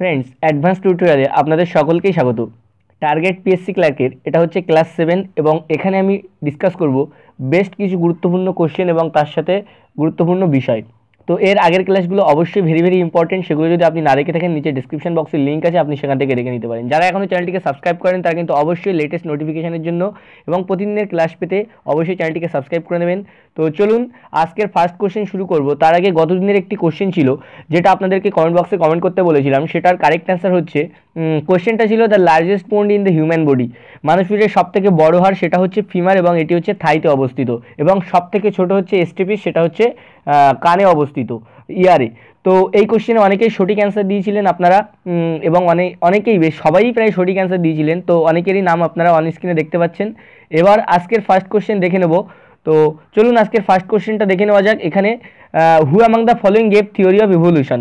friends advance টিউটোরিয়ালে আপনাদের সকলকেই স্বাগত টার্গেট পিএসসি ক্লার্কের এটা হচ্ছে ক্লাস সেভেন এবং এখানে আমি ডিসকাস করব বেস্ট কিছু গুরুত্বপূর্ণ কোশ্চেন এবং তার সাথে গুরুত্বপূর্ণ বিষয় তো এর আগের ক্লাসগুলো অবশ্যই ভেরি ভেরি ইম্পর্টেন্ট সেগুলো যদি আপনি না রেখে থাকেন নিচে ডিসক্রিপশন বক্সের লিঙ্ক আছে আপনি সেখান থেকে রেখে নিতে পারেন যারা এখনও চ্যানেলটিকে সাবস্ক্রাইব করেন তারা কিন্তু অবশ্যই লেটেস্ট নোটিফিকেশনের জন্য এবং প্রতিদিনের ক্লাস পেতে অবশ্যই চ্যানেলটিকে সাবস্ক্রাইব করে নেবেন তো চলুন আজকের ফার্স্ট কোশ্চেন শুরু করব তার আগে গত দিনের একটি কোশ্চেন ছিল যেটা আপনাদেরকে কমেন্ট বক্সে কমেন্ট করতে বলেছিলাম সেটার কারেক্ট অ্যান্সার হচ্ছে কোশ্চেনটা ছিল the largest pond in the human body মানুষ সব থেকে বড় হার সেটা হচ্ছে ফিমার এবং এটি হচ্ছে থাইতে অবস্থিত এবং সব থেকে ছোট হচ্ছে স্টেপিস সেটা হচ্ছে কানে অবস্থিত ইয়ারে তো এই কোশ্চেনে অনেকেই সঠিক অ্যান্সার দিয়েছিলেন আপনারা এবং অনেক অনেকেই বেশ সবাই প্রায় সঠিক অ্যান্সার দিয়েছিলেন তো অনেকেরই নাম আপনারা অন স্ক্রিনে দেখতে পাচ্ছেন এবার আজকের ফার্স্ট কোশ্চেন দেখে নেব তো চলুন আজকের ফার্স্ট কোশ্চেনটা দেখে নেওয়া যাক এখানে who among the following gave theory of evolution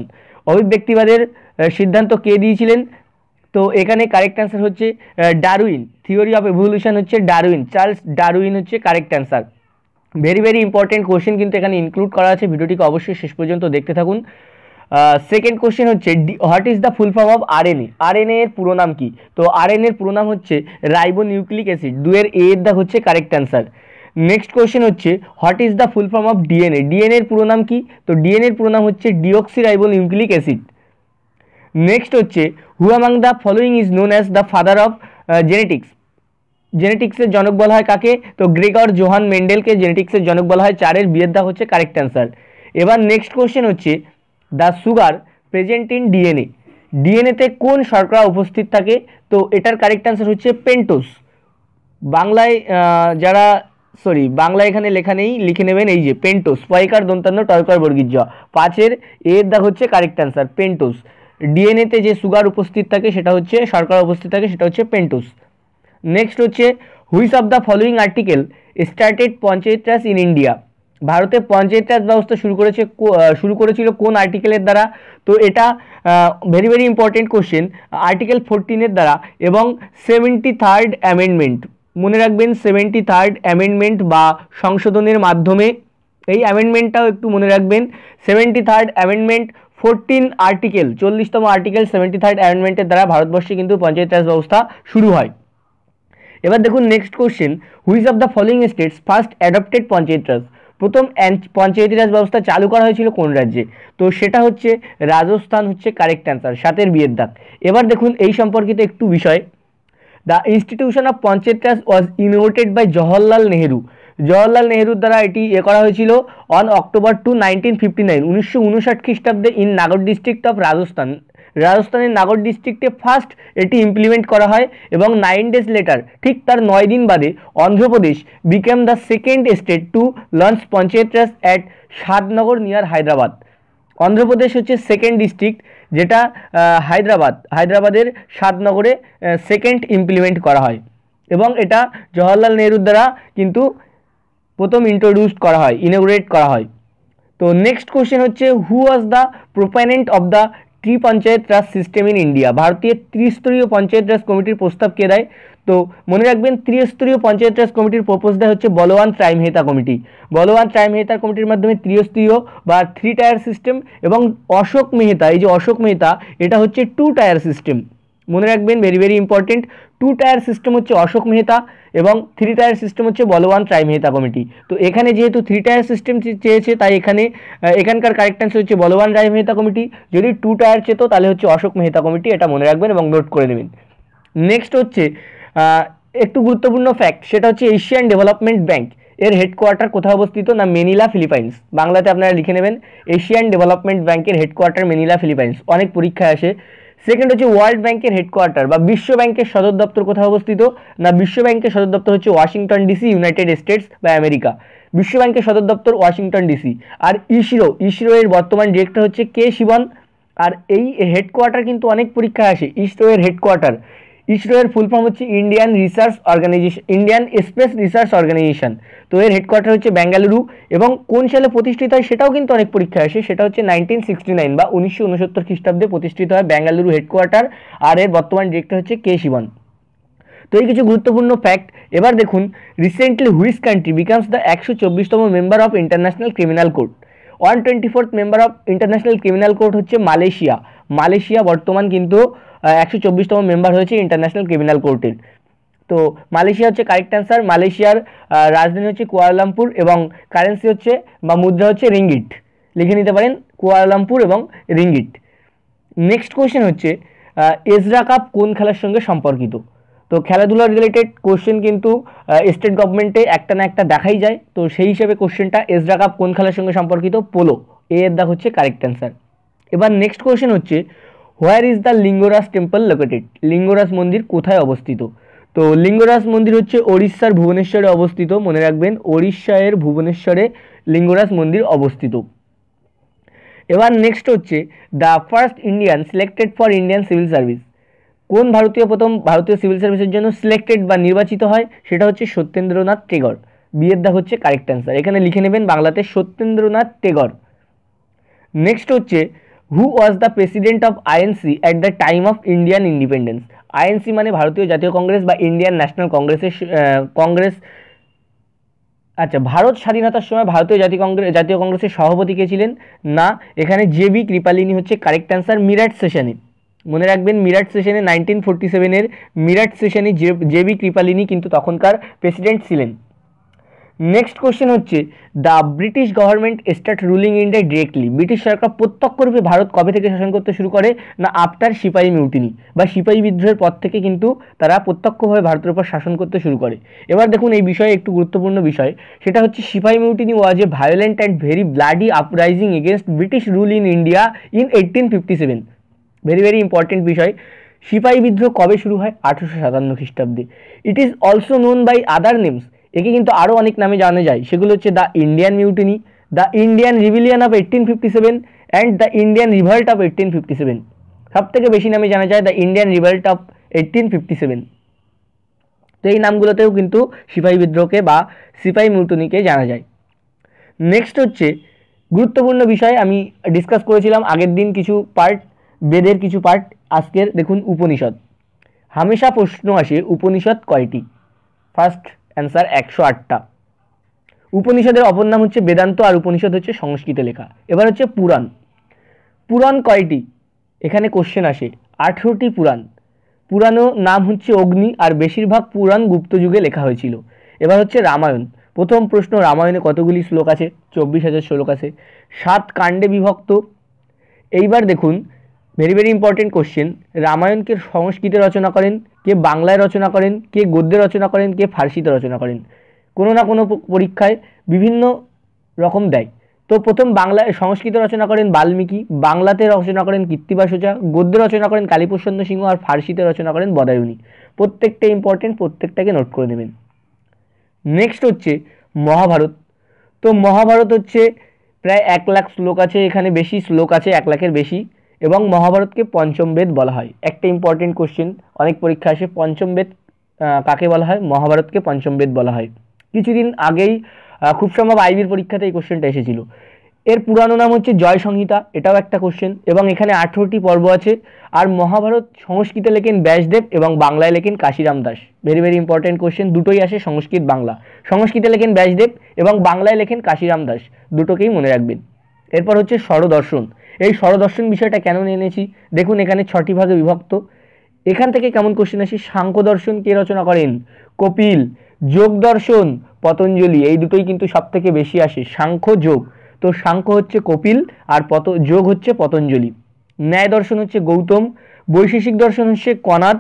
অভিব্যক্তিবাদের সিদ্ধান্ত কে দিয়েছিলেন তো এখানে কারেক্ট অ্যান্সার হচ্ছে ডারউইন থিওরি অফ ইভলিউশন হচ্ছে ডারউইন চার্লস ডারউইন হচ্ছে correct answer very very important question কিন্তু এখানে ইনক্লুড করা আছে ভিডিওটিকে অবশ্যই শেষ পর্যন্ত দেখতে থাকুন সেকেন্ড কোশ্চেন হচ্ছে D what is the full form of RNA N এর পুরো নাম কি তো এন এর পুরো নাম হচ্ছে রাইবো নিউক্লিক অ্যাসিড দুয়ের এ এর দ্য হচ্ছে কারেক্ট অ্যান্সার নেক্সট কোশ্চেন হচ্ছে what is the full form of DNA DNA এর পুরো নাম কি তো ডিএনএ এর পুরো নাম হচ্ছে রাইবো নিউক্লিক অ্যাসিড নেক্সট হচ্ছে who among the following is known as the father of genetics জেনেটিক্সের জনক বলা হয় কাকে তো গ্রেগর জোহান মেন্ডেলকে জেনেটিক্সের জনক বলা হয় চারের বিয়ের দা হচ্ছে কারেক্ট অ্যান্সার এবার নেক্সট কোয়েশ্চেন হচ্ছে the sugar present in DNA ডিএনএতে কোন শর্করা উপস্থিত থাকে তো এটার কারেক্ট অ্যান্সার হচ্ছে পেন্টোস বাংলায় যারা সরি বাংলা এখানে লেখা নেই লিখে নেবেন এই যে পেন্টোস পয়কার দন্তান্ন টয়কার বর্গীর জ পাঁচের এর দা হচ্ছে কারেক্ট অ্যান্সার পেন্টোস ডিএনএতে যে সুগার উপস্থিত থাকে সেটা হচ্ছে শর্করা উপস্থিত থাকে সেটা হচ্ছে পেন্টোস নেক্সট হচ্ছে which of the following article started panchayat raj in India ভারতে পঞ্চায়েত রাজ ব্যবস্থা শুরু করেছে শুরু করেছিল কোন আর্টিকেলের দ্বারা তো এটা very very important question article ফোরটিনের দ্বারা এবং সেভেন্টি থার্ড অ্যামেন্ডমেন্ট মনে রাখবেন সেভেন্টি থার্ড অ্যামেন্ডমেন্ট বা সংশোধনের মাধ্যমে এই অ্যামেন্ডমেন্টটাও একটু মনে রাখবেন seventy third amendment fourteen article চল্লিশতম আর্টিকেল সেভেন্টি থার্ড অ্যামেন্ডমেন্টের দ্বারা ভারতবর্ষে কিন্তু পঞ্চায়েত রাজ ব্যবস্থা শুরু হয় এবার দেখুন next question which of the following states first adopted panchayat raj প্রথম পঞ্চায়েতি রাজ ব্যবস্থা চালু করা হয়েছিল কোন রাজ্যে তো সেটা হচ্ছে রাজস্থান হচ্ছে কারেক্ট অ্যান্সার সাতের বিয়ের দাগ এবার দেখুন এই সম্পর্কিত একটু বিষয় the institution of panchayat raj was innovated by Jawaharlal Nehru Jawaharlal নেহরুর দ্বারা এটি এ করা হয়েছিল on October two nineteen fifty nine উনিশশো উনষাট খ্রিস্টাব্দে in Nagaur district of Rajasthan রাজস্থানের নাগর ডিস্ট্রিক্টে ফার্স্ট এটি ইমপ্লিমেন্ট করা হয় এবং নাইন ডেজ লেটার ঠিক তার নয় দিন বাদে Andhra Pradesh became the second state to launch panchayat raj at Shadnagar near Hyderabad Andhra Pradesh হচ্ছে সেকেন্ড ডিস্ট্রিক্ট যেটা হায়দ্রাবাদ হায়দ্রাবাদের সাতনগরে সেকেন্ড ইমপ্লিমেন্ট করা হয় এবং এটা জওহরলাল নেহরুর দ্বারা কিন্তু প্রথম ইন্ট্রোডিউসড করা হয় ইনোগ্রেট করা হয় তো নেক্সট কোয়েশ্চেন হচ্ছে who was the proponent of the ত্রি panchayat raj system in India ভারতীয় ত্রিস্তরীয় পঞ্চায়েত রাজ কমিটির প্রস্তাব কে দেয় তো মনে রাখবেন ত্রিস্তরীয় পঞ্চায়েত রাজ কমিটির প্রপোজ দেয় হচ্ছে বলওয়ান ত্রাইম হেতা কমিটি বলওয়ান ট্রাইম হেতা কমিটির মাধ্যমে ত্রিস্তরীয় বা থ্রি টায়ার সিস্টেম এবং অশোক মেহতা এই যে অশোক মেহতা এটা হচ্ছে টু টায়ার সিস্টেম মনে রাখবেন very very important two tier system হচ্ছে অশোক মেহতা এবং থ্রি টায়ার সিস্টেম হচ্ছে বলবান ট্রাই মেহতা কমিটি তো এখানে যেহেতু থ্রি টায়ার সিস্টেম চেয়েছে তাই এখানে এখানকার কারেক্ট অ্যান্সার হচ্ছে বলবান রায় মেহতা কমিটি যদি টু টায়ার চেত তাহলে হচ্ছে অশোক মেহতা কমিটি এটা মনে রাখবেন এবং নোট করে নেবেন নেক্সট হচ্ছে একটু গুরুত্বপূর্ণ ফ্যাক্ট সেটা হচ্ছে এশিয়ান ডেভেলপমেন্ট ব্যাংক এর হেডকোয়ার্টার কোথায় অবস্থিত না মেনিলা ফিলিপাইন্স বাংলাতে আপনারা লিখে নেবেন এশিয়ান ডেভেলপমেন্ট ব্যাংকের হেডকোয়ার্টার মেনিলা ফিলিপাইন্স অনেক পরীক্ষায় আসে সেকেন্ড হচ্ছে ওয়ার্ল্ড ব্যাংকের হেডকোয়ার্টার বা বিশ্ব ব্যাংকের সদর দপ্তর কোথায় অবস্থিত না বিশ্ব ব্যাংকের সদর দপ্তর হচ্ছে ওয়াশিংটন ডিসি ইউনাইটেড স্টেটস বা আমেরিকা বিশ্ব ব্যাংকের সদর দপ্তর ওয়াশিংটন ডিসি আর ইসরো ইসরো এর বর্তমান ডিরেক্টর হচ্ছে কে শিবন আর এই হেডকোয়ার্টার কিন্তু অনেক পরীক্ষায় আসে ইসরো এর হেডকোয়ার্টার ইসরো এর ফুল ফর্ম হচ্ছে Indian research organisation Indian space research organisation তো এর হেডকোয়ার্টার হচ্ছে বেঙ্গালুরু এবং কোন সালে প্রতিষ্ঠিত হয় সেটাও কিন্তু অনেক পরীক্ষা আসে সেটা হচ্ছে নাইনটিন সিক্সটি নাইন বা উনিশশো উনসত্তর খ্রিস্টাব্দে প্রতিষ্ঠিত হয় বেঙ্গালুরু হেডকোয়ার্টার আর এর বর্তমান ডিরেক্টর হচ্ছে কে শিবন তো এই কিছু গুরুত্বপূর্ণ ফ্যাক্ট এবার দেখুন রিসেন্টলি হুইস কান্ট্রি বিকামস দ্য একশো চব্বিশতম member of International Criminal Court one twenty fourth member of International Criminal Court হচ্ছে মালয়েশিয়া মালয়েশিয়া বর্তমান কিন্তু একশো তম মেম্বার হয়েছে ইন্টারন্যাশনাল ক্রিমিনাল কোর্টের তো মালয়েশিয়া হচ্ছে কারেক্ট অ্যান্সার মালয়েশিয়ার রাজধানী হচ্ছে কুয়ালামপুর এবং কারেন্সি হচ্ছে বা মুদ্রা হচ্ছে রিঙ্গিট লিখে নিতে পারেন কুয়ালামপুর এবং রিঙ্গিট নেক্সট কোয়েশ্চেন হচ্ছে এজরা কাপ কোন খেলার সঙ্গে সম্পর্কিত তো খেলাধুলা রিলেটেড কোশ্চেন কিন্তু স্টেট গভর্নমেন্টে একটা না একটা দেখাই যায় তো সেই হিসেবে কোশ্চেনটা এজরা কাপ কোন খেলার সঙ্গে সম্পর্কিত পোলো এর দা হচ্ছে কারেক্ট অ্যান্সার এবার নেক্সট কোয়েশ্চেন হচ্ছে where is the Lingaraj temple located Lingaraj মন্দির কোথায় অবস্থিত তো লিঙ্গরাজ মন্দির হচ্ছে ওড়িশার ভুবনেশ্বরে অবস্থিত মনে রাখবেন ওড়িশায়ের ভুবনেশ্বরে লিঙ্গরাজ মন্দির অবস্থিত এবার নেক্সট হচ্ছে the first Indian selected for Indian civil service কোন ভারতীয় প্রথম ভারতীয় সিভিল সার্ভিসের জন্য সিলেক্টেড বা নির্বাচিত হয় সেটা হচ্ছে সত্যেন্দ্রনাথ টেগর বিয়ের দা হচ্ছে কারেক্ট অ্যান্সার এখানে লিখে নেবেন বাংলাতে সত্যেন্দ্রনাথ টেগর নেক্সট হচ্ছে who was the president of INC at the time of Indian independence INC মানে ভারতীয় জাতীয় কংগ্রেস বা ইন্ডিয়ান ন্যাশনাল কংগ্রেসের কংগ্রেস আচ্ছা ভারত স্বাধীনতার সময় ভারতীয় জাতীয় কংগ্রেস জাতীয় কংগ্রেসের সভাপতি কে ছিলেন না এখানে বি কৃপালিনী হচ্ছে কারেক্ট অ্যান্সার মিরাট সেশনে মনে রাখবেন মিরাট সেশনে নাইনটিন ফোরটি সেভেনের মিরাট সেশনে বি কৃপালিনী কিন্তু তখনকার প্রেসিডেন্ট ছিলেন নেক্সট কোশ্চেন হচ্ছে the British government start ruling India directly British সরকার প্রত্যক্ষরূপে ভারত কবে থেকে শাসন করতে শুরু করে না আফটার সিপাহী মিউটিনি বা সিপাহী বিদ্রোহের পর থেকে কিন্তু তারা প্রত্যক্ষভাবে ভারতের উপর শাসন করতে শুরু করে এবার দেখুন এই বিষয়ে একটু গুরুত্বপূর্ণ বিষয় সেটা হচ্ছে sipahi mutiny was a violent and very bloody uprising against British rule in India in eighteen fifty seven very very important বিষয় সিপাহী বিদ্রোহ কবে শুরু হয় আঠেরোশো সাতান্ন খ্রিস্টাব্দে it is also known by other names একে কিন্তু আরও অনেক নামে জানা যায় সেগুলো হচ্ছে the Indian mutiny the Indian rebellion of eighteen fifty seven and the Indian revolt of eighteen fifty seven সব থেকে বেশি নামে জানা যায় the Indian revolt of eighteen fifty seven তো এই নামগুলোতেও কিন্তু সিপাহি বিদ্রোহকে বা সিপাহি মিউটনিকে জানা যায় নেক্সট হচ্ছে গুরুত্বপূর্ণ বিষয় আমি ডিসকাস করেছিলাম আগের দিন কিছু পার্ট বেদের কিছু পার্ট আজকের দেখুন উপনিষদ হামেশা প্রশ্ন আসে উপনিষদ কয়টি ফার্স্ট অ্যান্সার একশো আটটা উপনিষদের অপর নাম হচ্ছে বেদান্ত আর উপনিষদ হচ্ছে সংস্কৃতে লেখা এবার হচ্ছে পুরাণ পুরাণ কয়টি এখানে কোশ্চেন আসে আঠেরোটি পুরাণ পুরানো নাম হচ্ছে অগ্নি আর বেশিরভাগ পুরাণ গুপ্তযুগে লেখা হয়েছিল এবার হচ্ছে রামায়ণ প্রথম প্রশ্ন রামায়ণে কতগুলি শ্লোক আছে চব্বিশ হাজার শ্লোক আছে সাত কাণ্ডে বিভক্ত এইবার দেখুন ভেরি ভেরি ইম্পর্টেন্ট কোশ্চেন রামায়ণকে সংস্কৃতে রচনা করেন কে বাংলায় রচনা করেন কে গদ্যে রচনা করেন কে ফার্সিতে রচনা করেন কোনো না কোনো পরীক্ষায় বিভিন্ন রকম দেয় তো প্রথম বাংলায় সংস্কৃত রচনা করেন বাল্মীকি বাংলাতে রচনা করেন কীর্তিবাসোচা গদ্যে রচনা করেন কালীপ্রসন্ন সিংহ আর ফার্সিতে রচনা করেন বদায়ুনি প্রত্যেকটা ইম্পর্টেন্ট প্রত্যেকটাকে নোট করে নেবেন নেক্সট হচ্ছে মহাভারত তো মহাভারত হচ্ছে প্রায় এক লাখ শ্লোক আছে এখানে বেশি শ্লোক আছে এক লাখের বেশি এবং মহাভারতকে পঞ্চম বেদ বলা হয় একটা ইম্পর্টেন্ট কোশ্চেন অনেক পরীক্ষা আসে পঞ্চম বেদ কাকে বলা হয় মহাভারতকে পঞ্চম বেদ বলা হয় কিছুদিন আগেই খুব সম্ভব আইবির পরীক্ষাতে এই কোশ্চেনটা এসেছিল এর পুরানো নাম হচ্ছে জয় সংহিতা এটাও একটা কোশ্চেন এবং এখানে আঠেরোটি পর্ব আছে আর মহাভারত সংস্কৃতে লেখেন ব্যাসদেব এবং বাংলায় লেখেন Kashiram Das very very important question দুটোই আসে সংস্কৃত বাংলা সংস্কৃতে লেখেন ব্যাসদেব এবং বাংলায় লেখেন কাশিরাম দাস দুটোকেই মনে রাখবেন এরপর হচ্ছে স্বরদর্শন এই স্বরদর্শন বিষয়টা কেন এনেছি দেখুন এখানে ছটি ভাগে বিভক্ত এখান থেকে কেমন কোশ্চেন আসি সাংখ্য দর্শন কে রচনা করেন কপিল যোগ দর্শন পতঞ্জলি এই দুটোই কিন্তু সব থেকে বেশি আসে সাংখ্য যোগ তো সাংখ্য হচ্ছে কপিল আর পত যোগ হচ্ছে পতঞ্জলি ন্যায় দর্শন হচ্ছে গৌতম বৈশেষিক দর্শন হচ্ছে কনাত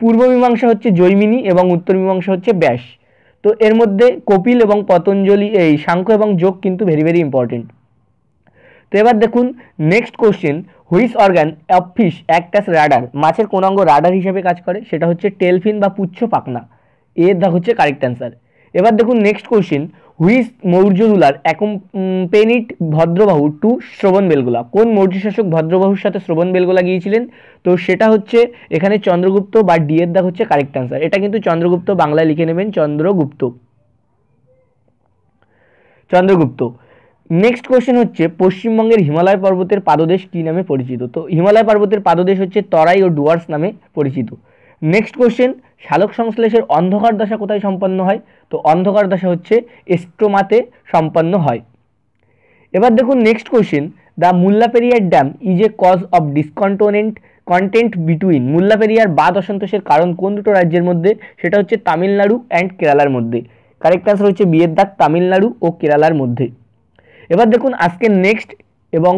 পূর্ব মীমাংসা হচ্ছে জৈমিনী এবং উত্তর মীমাংসা হচ্ছে ব্যাস তো এর মধ্যে কপিল এবং পতঞ্জলি এই সাংখ্য এবং যোগ কিন্তু ভেরি ভেরি ইম্পর্টেন্ট তো এবার দেখুন next question which organ of fish acts as rudder মাছের কোন অঙ্গ রাডার হিসেবে কাজ করে সেটা হচ্ছে টেলফিন বা পুচ্ছ পাকনা এর দাগ হচ্ছে কারেক্ট অ্যান্সার এবার দেখুন next question which Maurya ruler accompanied Bhadrabahu to Shravanabelagola কোন মৌর্য শাসক ভদ্রবাহুর সাথে শ্রবণ বেলগুলা গিয়েছিলেন তো সেটা হচ্ছে এখানে চন্দ্রগুপ্ত বা ডি এর হচ্ছে কারেক্ট অ্যান্সার এটা কিন্তু চন্দ্রগুপ্ত বাংলায় লিখে নেবেন চন্দ্রগুপ্ত চন্দ্রগুপ্ত নেক্সট কোশ্চেন হচ্ছে পশ্চিমবঙ্গের হিমালয় পর্বতের পাদদেশ কী নামে পরিচিত তো হিমালয় পর্বতের পাদদেশ হচ্ছে তরাই ও ডুয়ার্স নামে পরিচিত নেক্সট কোশ্চেন শালক সংশ্লেষের অন্ধকার দশা কোথায় সম্পন্ন হয় তো অন্ধকার দশা হচ্ছে এস্ট্রোমাতে সম্পন্ন হয় এবার দেখুন next question the Mullaperiyar dam is a cause of discontent content between Mullaperiyar বাদ অসন্তোষের কারণ কোন দুটো রাজ্যের মধ্যে সেটা হচ্ছে তামিলনাড়ু অ্যান্ড কেরালার মধ্যে কারেক্ট আনসার হচ্ছে বিয়ের দাগ তামিলনাড়ু ও কেরালার মধ্যে এবার দেখুন আজকে নেক্সট এবং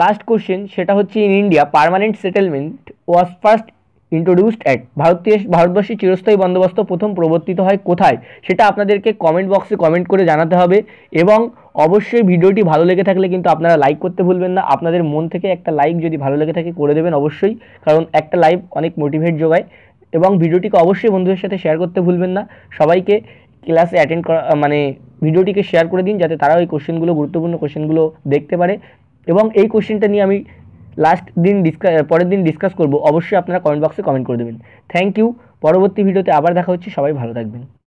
লাস্ট কোশ্চেন সেটা হচ্ছে in India permanent settlement was first introduced at ভারতীয় ভারতবর্ষে চিরস্থায়ী বন্দোবস্ত প্রথম প্রবর্তিত হয় কোথায় সেটা আপনাদেরকে কমেন্ট বক্সে কমেন্ট করে জানাতে হবে এবং অবশ্যই ভিডিওটি ভালো লেগে থাকলে কিন্তু আপনারা লাইক করতে ভুলবেন না আপনাদের মন থেকে একটা লাইক যদি ভালো লেগে থাকে করে দেবেন অবশ্যই কারণ একটা লাইভ অনেক মোটিভেট যোগায় এবং ভিডিওটিকে অবশ্যই বন্ধুদের সাথে শেয়ার করতে ভুলবেন না সবাইকে ক্লাসে অ্যাটেন্ড করা মানে ভিডিওটিকে শেয়ার করে দিন যাতে তারা ওই কোশ্চেনগুলো গুরুত্বপূর্ণ কোশ্চেনগুলো দেখতে পারে এবং এই কোশ্চেনটা নিয়ে আমি লাস্ট দিন ডিসকাস পরের দিন ডিসকাস করব অবশ্যই আপনারা কমেন্ট বক্সে কমেন্ট করে দেবেন থ্যাংক ইউ পরবর্তী ভিডিওতে আবার দেখা হচ্ছে সবাই ভালো থাকবেন